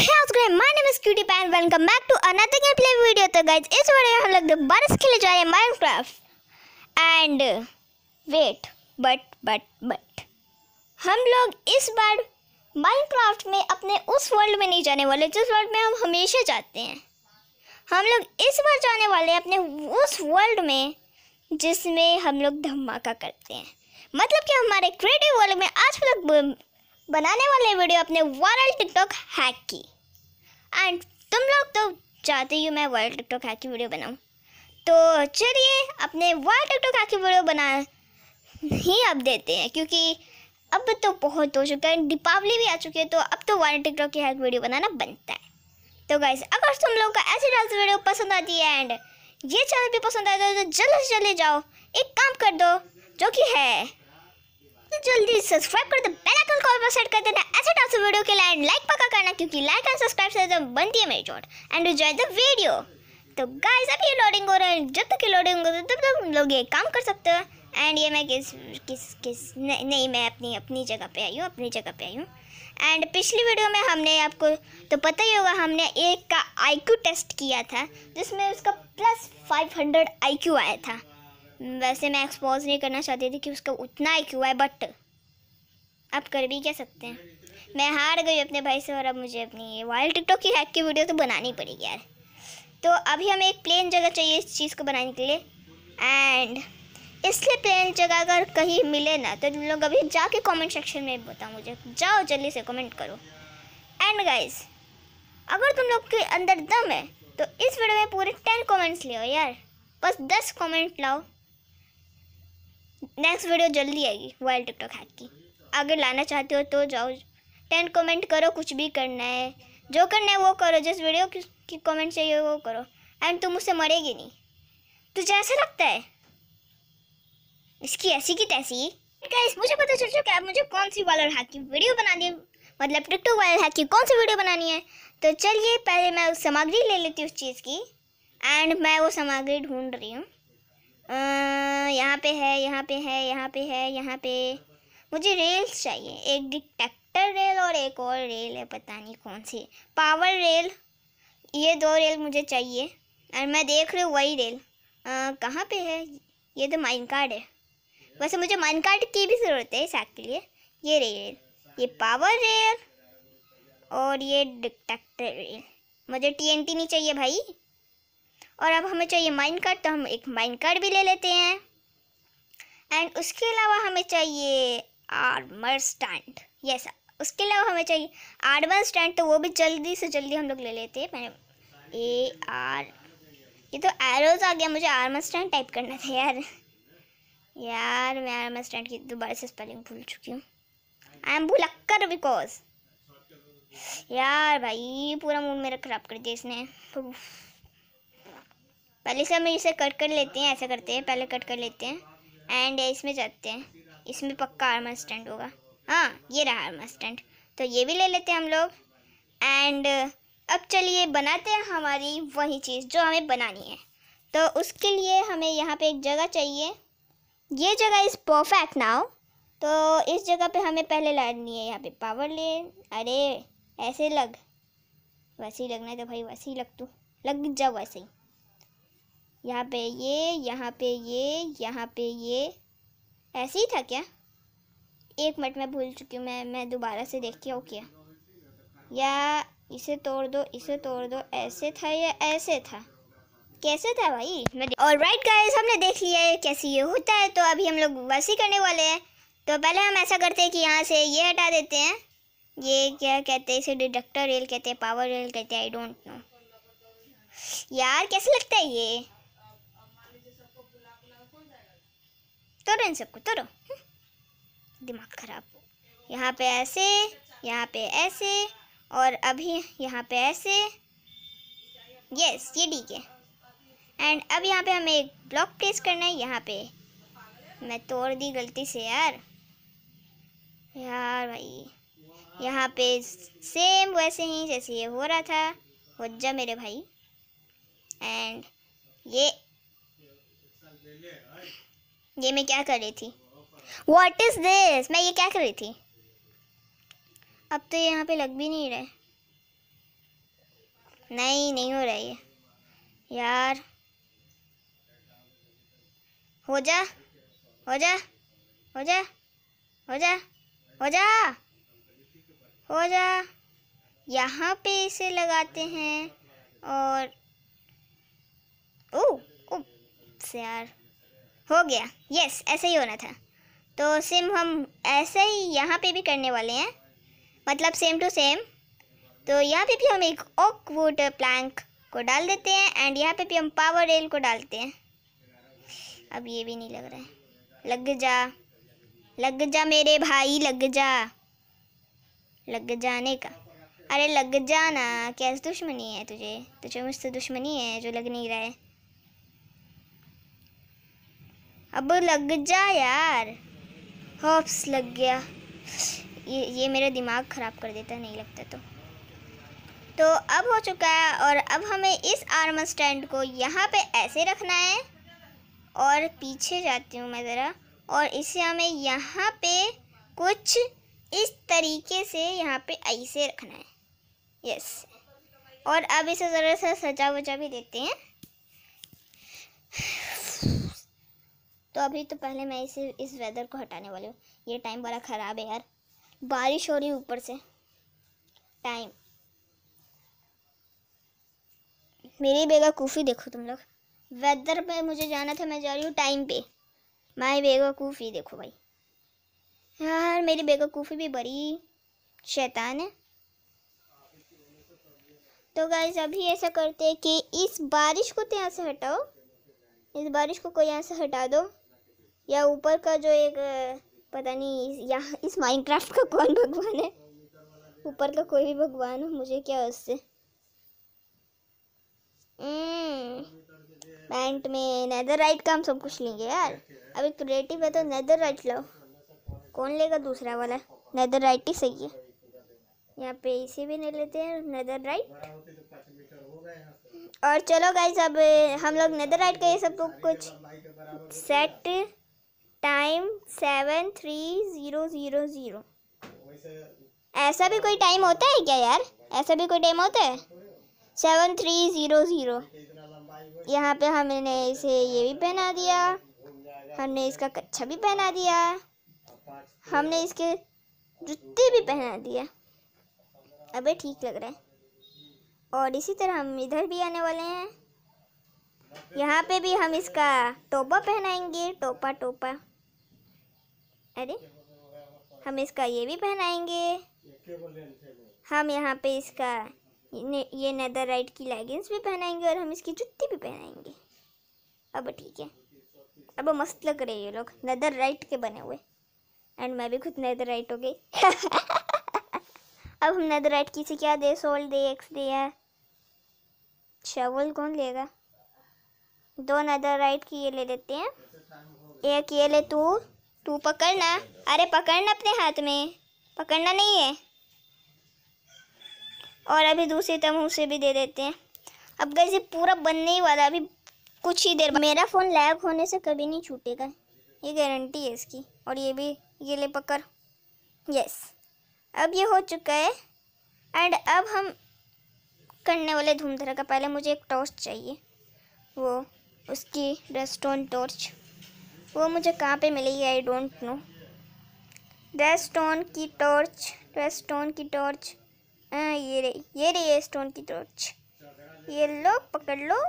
My name is cutie pan welcome back to another gameplay video तो guys इस वीडियो हम लोग दोबारा जा रहे हैं Minecraft and wait but but but हम लोग इस बार माइनक्राफ्ट में अपने उस वर्ल्ड में नहीं जाने वाले जिस वर्ल्ड में हम हमेशा जाते हैं हम लोग इस बार जाने वाले अपने उस वर्ल्ड में जिसमें हम लोग धमाका करते हैं मतलब कि हमारे क्रिएटिव वर्ल्ड में आज हम लोग बनाने वाले वीडियो अपने वायरल टिकटॉक हैक की एंड तुम लोग तो चाहते ही मैं वायरल टिकटॉक हैक की वीडियो बनाऊं तो चलिए अपने वायरल टिकटॉक हैक की वीडियो बना ही अब देते हैं क्योंकि अब तो बहुत हो चुका है दीपावली भी आ चुकी है तो अब तो वायरल टिकटॉक की हैक वीडियो बनाना बनता है तो गाइस अगर तुम लोग का ऐसी डांस वीडियो पसंद आती है एंड ये चैनल भी पसंद आता है तो जल्द से जल्दी जाओ एक काम कर दो जो कि है जल्दी सब्सक्राइब कर दो बेल आइकन को ऑल सेट कर देना ऐसे टाइप से वीडियो के लिए लाइक पक्का करना क्योंकि लाइक एंड सब्सक्राइब से एकदम तो बनती है मेरी चोट एंड एंजॉय द वीडियो तो गाइस अभी लोडिंग हो रहा है जब तक ये लोडिंग हो रहा है तब तक लोग ये काम कर सकते हो एंड ये मैं किस किस किस नहीं, मैं अपनी अपनी जगह पे आई हूँ अपनी जगह पे आई हूँ एंड पिछली वीडियो में हमने आपको तो पता ही होगा हमने एक का आईक्यू टेस्ट किया था जिसमें उसका प्लस 500 आईक्यू आया था हम्म, वैसे मैं एक्सपोज नहीं करना चाहती थी कि उसका उतना ही क्यों है बट आप कर भी क्या सकते हैं मैं हार गई अपने भाई से और अब मुझे अपनी ये वाइल्ड टिकटॉक की हैक की वीडियो तो बनानी पड़ेगी यार तो अभी हमें एक प्लेन जगह चाहिए इस चीज़ को बनाने के लिए एंड इसलिए प्लेन जगह अगर कहीं मिले ना तो तुम लोग अभी जाके कमेंट सेक्शन में बताओ मुझे जाओ जल्दी से कमेंट करो एंड गाइस अगर तुम लोग के अंदर दम है तो इस वीडियो में पूरे टेन कॉमेंट्स लियो यार बस दस कॉमेंट लाओ नेक्स्ट वीडियो जल्दी आएगी वाइल्ड टिकटॉक हैक की अगर लाना चाहते हो तो जाओ टेन कमेंट करो कुछ भी करना है जो करना है वो करो जिस वीडियो की कमेंट चाहिए वो करो एंड तुम उससे मरेगी नहीं तुझे ऐसा लगता है इसकी ऐसी की तैसी गाइस मुझे पता चल चुका है मुझे कौन सी वालर हैक की वीडियो बनानी है मतलब टिकटॉक वालर हैक की कौन सी वीडियो बनानी है तो चलिए पहले मैं उस सामग्री ले लेती हूँ उस चीज़ की एंड मैं वो सामग्री ढूंढ रही हूँ यहाँ पे है यहाँ पे है यहाँ पे है यहाँ पे मुझे रेल्स चाहिए एक डिटेक्टर रेल और एक और रेल है पता नहीं कौन सी पावर रेल ये दो रेल मुझे चाहिए और मैं देख रही हूँ वही रेल कहाँ पे है ये तो माइन कार्ड है वैसे मुझे माइन कार्ड की भी ज़रूरत है इस के लिए ये रेल ये पावर रेल और ये डिटेक्टर रेल मुझे टीएनटी नहीं चाहिए भाई और अब हमें चाहिए माइन कार्ड तो हम एक माइन कार्ड भी ले लेते हैं एंड उसके अलावा हमें चाहिए आर्मर स्टैंड यस उसके अलावा हमें चाहिए आर्मर स्टैंड तो वो भी जल्दी से जल्दी हम लोग ले लेते हैं मैंने ए आर ये तो एरोज आ गया मुझे आर्मर स्टैंड टाइप करना था यार यार मैं आर्मर स्टैंड की दोबारा से स्पेलिंग भूल चुकी हूँ आई एम भूलक्कर बिकॉज यार भाई पूरा मूड मेरा ख़राब कर दिया इसने पहले से हम इसे कट कर लेते हैं ऐसा करते हैं पहले कट कर लेते हैं एंड इसमें जाते हैं इसमें पक्का आर्मा स्टैंड होगा हाँ ये रहा आर्मा स्टैंड तो ये भी ले लेते हैं हम लोग एंड अब चलिए बनाते हैं हमारी वही चीज़ जो हमें बनानी है तो उसके लिए हमें यहाँ पे एक जगह चाहिए ये जगह इज़ परफेक्ट नाउ तो इस जगह पे हमें पहले लानी है यहाँ पे पावर ले अरे ऐसे लग वैसे ही लगना है तो भाई वैसे ही लग तू लग जा वैसे ही यहाँ पे ये यहाँ पे ये यहाँ पे ये ऐसे ही था क्या एक मिनट में भूल चुकी हूँ मैं मैं दोबारा से देख के ओ या इसे तोड़ दो इसे तोड़ दो ऐसे था या ऐसे था कैसे था भाई मैं और राइट गाइस हमने देख लिया है कैसे ये होता है तो अभी हम लोग वैसे ही करने वाले हैं तो पहले हम ऐसा करते हैं कि यहाँ से ये हटा देते हैं ये क्या कहते हैं इसे डिडक्टर रेल कहते हैं पावर रेल कहते हैं आई डोंट नो यार कैसे लगता है ये तोड़ो इन सबको तोड़ो हम्म। दिमाग खराब यहाँ पे ऐसे यहाँ पे ऐसे और अभी यहाँ पे ऐसे यस ये ठीक है एंड अब यहाँ पे हमें एक ब्लॉक प्लेस करना है यहाँ पे मैं तोड़ दी गलती से यार यार भाई यहाँ पे सेम वैसे ही जैसे ये हो रहा था हो जा मेरे भाई एंड ये ये मैं क्या कर रही थी वॉट इज़ दिस मैं ये क्या कर रही थी अब तो यहाँ पे लग भी नहीं रहे नहीं नहीं हो रहा ये यार हो जा हो जा हो जा हो जा हो जा हो जा यहाँ पे इसे लगाते हैं और ओ ओ यार हो गया यस ऐसे ही होना था तो सेम हम ऐसे ही यहाँ पे भी करने वाले हैं मतलब सेम टू सेम तो यहाँ पे भी हम एक ओक वुड प्लैंक को डाल देते हैं एंड यहाँ पे भी हम पावर रेल को डालते हैं अब ये भी नहीं लग रहा है लग जा लग जा मेरे भाई लग जा लग जाने का अरे लग जाना कैसे दुश्मनी है तुझे तुझे मुझसे दुश्मनी है जो लग नहीं रहा है अब लग जा यार हॉप्स लग गया ये ये मेरा दिमाग ख़राब कर देता नहीं लगता तो तो अब हो चुका है और अब हमें इस आर्मर स्टैंड को यहाँ पे ऐसे रखना है और पीछे जाती हूँ मैं ज़रा और इसे हमें यहाँ पे कुछ इस तरीके से यहाँ पे ऐसे रखना है यस और अब इसे ज़रा सा सजा वजा भी देते हैं तो अभी तो पहले मैं इसे इस वेदर को हटाने वाली हूँ ये टाइम बड़ा ख़राब है यार बारिश हो रही ऊपर से टाइम मेरी बेगाकूफ़ी देखो तुम लोग वेदर पे मुझे जाना था मैं जा रही हूँ टाइम पे माई कूफ़ी देखो भाई यार मेरी बेगा कूफ़ी भी बड़ी शैतान है तो गाइज अभी ऐसा करते हैं कि इस बारिश को तो यहाँ से हटाओ इस बारिश को कोई यहाँ से हटा दो या ऊपर का जो एक पता नहीं यहाँ इस माइनक्राफ्ट का कौन भगवान है ऊपर का कोई भी भगवान हो मुझे क्या उससे पैंट में नैदर राइट का हम सब कुछ लेंगे यार अभी क्रिएटिव है तो नैदर राइट लो कौन लेगा दूसरा वाला नैदर राइट ही सही है यहाँ पे इसे भी नहीं लेते हैं नैदर राइट और चलो गाइज अब हम लोग नदर राइट का ये सब कुछ set time seven three zero zero zero ऐसा भी कोई टाइम होता है क्या यार ऐसा भी कोई टाइम होता है सेवन थ्री ज़ीरो ज़ीरो यहाँ पे हमने इसे ये भी पहना दिया हमने इसका कच्छा भी पहना दिया हमने इसके जूते भी पहना दिया अबे ठीक लग रहा है और इसी तरह हम इधर भी आने वाले हैं यहाँ पे भी हम इसका टोपा पहनाएंगे टोपा टोपा अरे हम इसका ये भी पहनाएंगे हम यहाँ पे इसका ये नदर राइट की लेगिंग्स भी पहनाएंगे और हम इसकी जुत्ती भी पहनाएंगे अब ठीक है अब मस्त लग रहे ये लोग नदर राइट के बने हुए एंड मैं भी खुद नदर राइट हो गई अब हम नदर राइट किसी क्या दे सोल दे एक्स दे या अच्छा, शवल कौन लेगा दो नदर राइट की ये ले लेते हैं एक ये ले तू तू पकड़ना अरे पकड़ना अपने हाथ में पकड़ना नहीं है और अभी दूसरी तरफ उसे भी दे देते हैं अब गई ये पूरा बनने ही वाला अभी कुछ ही देर मेरा फ़ोन लैग होने से कभी नहीं छूटेगा ये गारंटी है इसकी और ये भी ये ले पकड़ यस अब ये हो चुका है एंड अब हम करने वाले धूमधरा का पहले मुझे एक टॉर्च चाहिए वो उसकी रेस्टोन टॉर्च वो मुझे कहाँ पे मिलेगी I don't know the stone की टॉर्च द स्टोन की टॉर्च ये रे ये रही ये स्टोन की टॉर्च ये लो पकड़ लो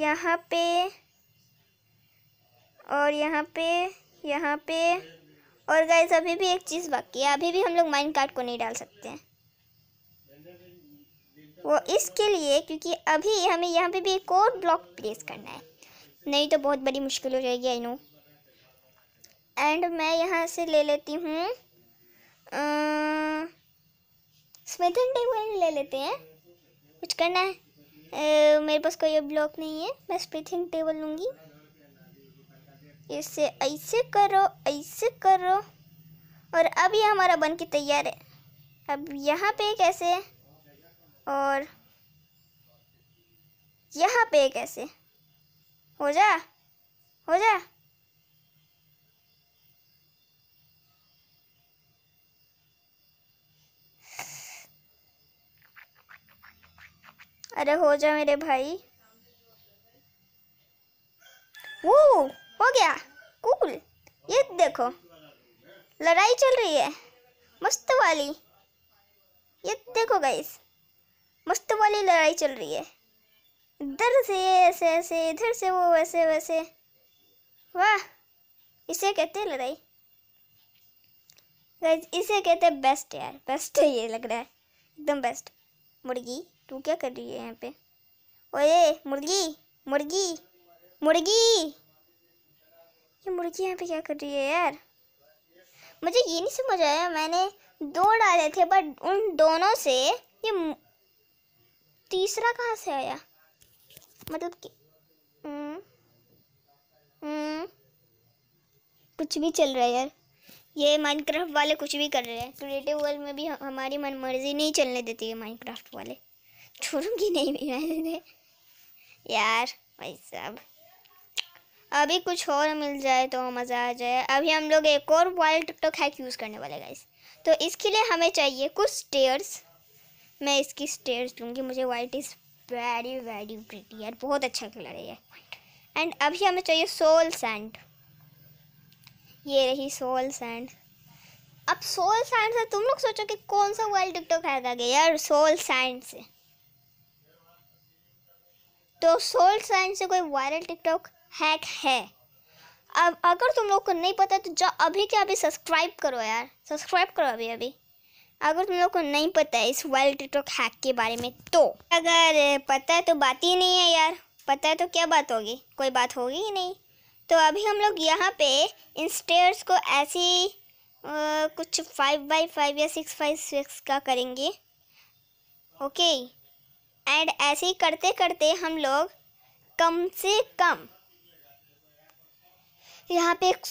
यहाँ पे और यहाँ पे यहाँ पे और गाइस अभी भी एक चीज़ बाकी है अभी भी हम लोग माइंड कार्ड को नहीं डाल सकते हैं वो इसके लिए क्योंकि अभी हमें यहाँ पे भी एक और ब्लॉक प्लेस करना है नहीं तो बहुत बड़ी मुश्किल हो जाएगी आई नो एंड मैं यहाँ से ले लेती हूँ स्मिथ एंड टेक ले लेते हैं कुछ करना है आ, मेरे पास कोई ब्लॉक नहीं है मैं स्मिथिंग टेबल लूँगी इससे ऐसे करो ऐसे करो और अब ये हमारा बन के तैयार है अब यहाँ पे कैसे और यहाँ पे कैसे हो जा हो जा अरे हो जा मेरे भाई वो हो गया कूल ये देखो लड़ाई चल रही है मस्त वाली ये देखो गाइस मस्त वाली लड़ाई चल रही है इधर से ऐसे ऐसे इधर से वो वैसे वैसे वाह इसे कहते हैं लड़ाई इसे कहते हैं बेस्ट यार बेस्ट है ये लग रहा है एकदम बेस्ट मुर्गी तू क्या कर रही है यहाँ पे ओए मुर्गी मुर्गी मुर्गी ये मुर्गी यहाँ पे क्या कर रही है यार मुझे ये नहीं समझ आया मैंने दो डाले थे बट उन दोनों से ये तीसरा कहाँ से आया मतलब कि हम्म। हम्म। कुछ भी चल रहा है यार ये माइनक्राफ्ट वाले कुछ भी कर रहे हैं क्रिएटिव वर्ल्ड में भी हमारी मन मर्जी नहीं चलने देती है माइनक्राफ्ट वाले छोड़ूंगी नहीं मैं यार भाई साहब अभी कुछ और मिल जाए तो मज़ा आ जाए अभी हम लोग एक और वाइल्ड टिकटॉक हैक यूज़ करने वाले गाइस तो इसके लिए हमें चाहिए कुछ स्टेयर्स मैं इसकी स्टेयर्स दूँगी मुझे वाइट इस वेरी वेरी प्रिटी यार बहुत अच्छा कलर है ये एंड अभी हमें चाहिए सोल सैंड ये रही सोल सैंड अब सोल सैंड से तुम लोग सोचो कि कौन सा वर्ल्ड टिकटॉक है गया यार सोल सैंड से तो सोल सैंड से कोई वायरल टिकटॉक हैक है अब अगर तुम लोग को नहीं पता तो जाओ अभी क्या अभी सब्सक्राइब करो यार सब्सक्राइब करो अभी अभी अगर तुम लोग को नहीं पता है इस वाइल टिकटॉक हैक के बारे में तो अगर पता है तो बात ही नहीं है यार पता है तो क्या बात होगी कोई बात होगी ही नहीं तो अभी हम लोग यहाँ पे इन स्टेयर्स को ऐसे कुछ फाइव बाई फाइव या सिक्स बाई सिक्स का करेंगे ओके एंड ऐसे ही करते करते हम लोग कम से कम यहाँ पे एक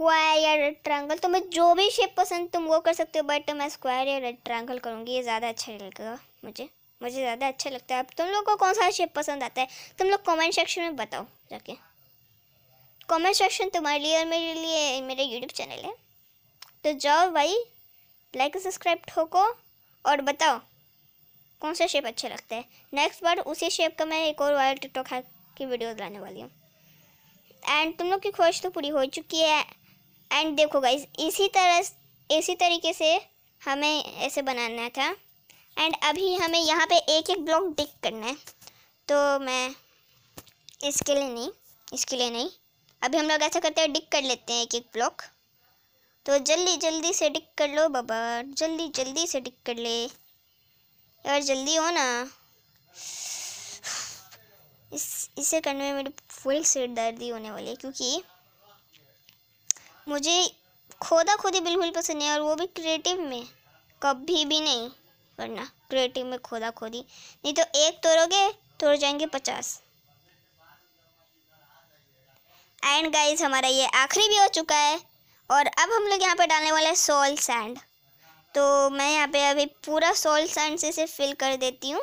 स्क्वायर या रेड ट्रायंगल तुम्हें जो भी शेप पसंद तुम वो कर सकते हो बट मैं स्क्वायर या रेड ट्रायंगल करूँगी ये ज़्यादा अच्छा लगेगा मुझे मुझे ज़्यादा अच्छा लगता है अब तुम लोग को कौन सा शेप पसंद आता है तुम लोग कॉमेंट सेक्शन में बताओ जाके कॉमेंट सेक्शन तुम्हारे लिए और मेरे लिए मेरा यूट्यूब चैनल है तो जाओ भाई लाइक सब्सक्राइब ठोको और बताओ कौन सा शेप अच्छा लगता है नेक्स्ट बार उसी शेप का मैं एक और वायरल टिकटॉक हैक की वीडियो लाने वाली हूँ एंड तुम लोग की ख्वाहिश तो पूरी हो चुकी है एंड देखो गाइज इसी तरह इसी तरीके से हमें ऐसे बनाना था एंड अभी हमें यहाँ पे एक एक ब्लॉक डिक करना है तो मैं इसके लिए नहीं इसके लिए नहीं अभी हम लोग ऐसा करते हैं डिक कर लेते हैं एक एक ब्लॉक तो जल्दी जल्दी से डिक कर लो बाबा जल्दी जल्दी से डिक कर ले यार जल्दी हो ना इस इसे करने में मेरी फुल सिर दर्दी होने वाली है क्योंकि मुझे खोदा खोदी बिल्कुल पसंद नहीं और वो भी क्रिएटिव में कभी भी नहीं वरना क्रिएटिव में खोदा खोदी नहीं तो एक तोड़ोगे तोड़ जाएंगे पचास एंड गाइस हमारा ये आखिरी भी हो चुका है और अब हम लोग यहाँ पर डालने वाला है सोल सैंड तो मैं यहाँ पे अभी पूरा सोल सैंड से इसे फिल कर देती हूँ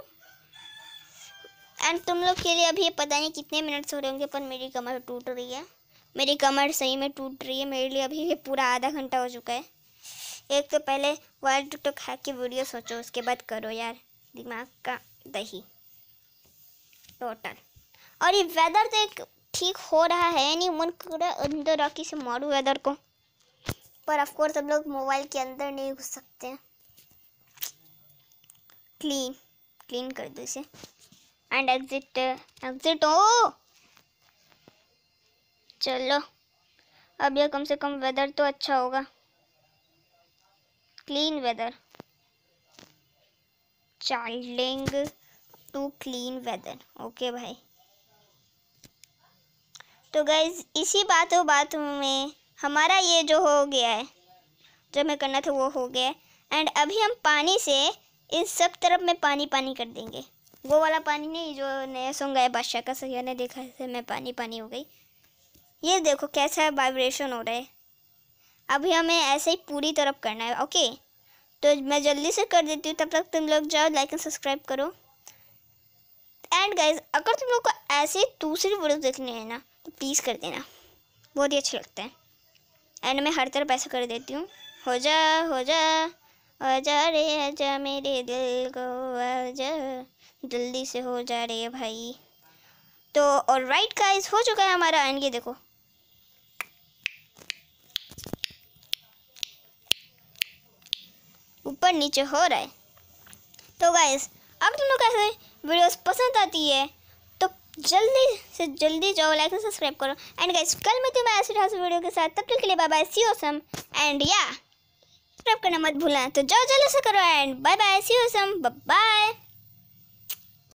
एंड तुम लोग के लिए अभी पता नहीं कितने मिनट्स हो रहे होंगे पर मेरी कमर टूट रही है मेरी कमर सही में टूट रही है मेरे लिए अभी पूरा आधा घंटा हो चुका है एक तो पहले वर्ल्ड टिकटॉक तो हैक की वीडियो सोचो उसके बाद करो यार दिमाग का दही टोटल और ये वेदर तो एक ठीक हो रहा है नहीं मन कर अंदर आके से मारू वेदर को पर ऑफकोर्स हम लोग मोबाइल के अंदर नहीं घुस सकते क्लीन क्लीन कर दो इसे एंड एग्जिट एग्जिट ओ चलो अब यह कम से कम वेदर तो अच्छा होगा क्लीन वेदर चाइल्डिंग टू क्लीन वेदर ओके भाई तो गैज इसी बातों बात में हमारा ये जो हो गया है जो हमें करना था वो हो गया है एंड अभी हम पानी से इस सब तरफ में पानी पानी कर देंगे वो वाला पानी नहीं जो नया सॉन्ग आया बादशाह का सैया ने देखा है मैं पानी पानी हो गई ये देखो कैसा वाइब्रेशन हो रहा है अभी हमें ऐसे ही पूरी तरफ करना है ओके तो मैं जल्दी से कर देती हूँ तब तक तुम लोग जाओ लाइक एंड सब्सक्राइब करो एंड गाइज अगर तुम लोग को ऐसे दूसरी वीडियो देखनी है ना तो प्लीज़ कर देना बहुत ही अच्छा लगता है एंड मैं हर तरफ ऐसा कर देती हूँ हो जा हो जा हो जा रे जा मेरे दिल को जा जल्दी से हो जा रे भाई तो और राइट गाइज हो चुका है हमारा एंड ये देखो ऊपर नीचे हो रहा है तो गाइस अगर तुम लोग ऐसे वीडियोस पसंद आती है तो जल्दी से जल्दी जाओ लाइक से सब्सक्राइब करो एंड गाइस कल मैं तुम्हें ऐसे वीडियो के साथ तब तक के लिए bye bye see awesome and या सब्सक्राइब करना मत भूलना तो जाओ जल्दी से करो and bye bye see awesome bye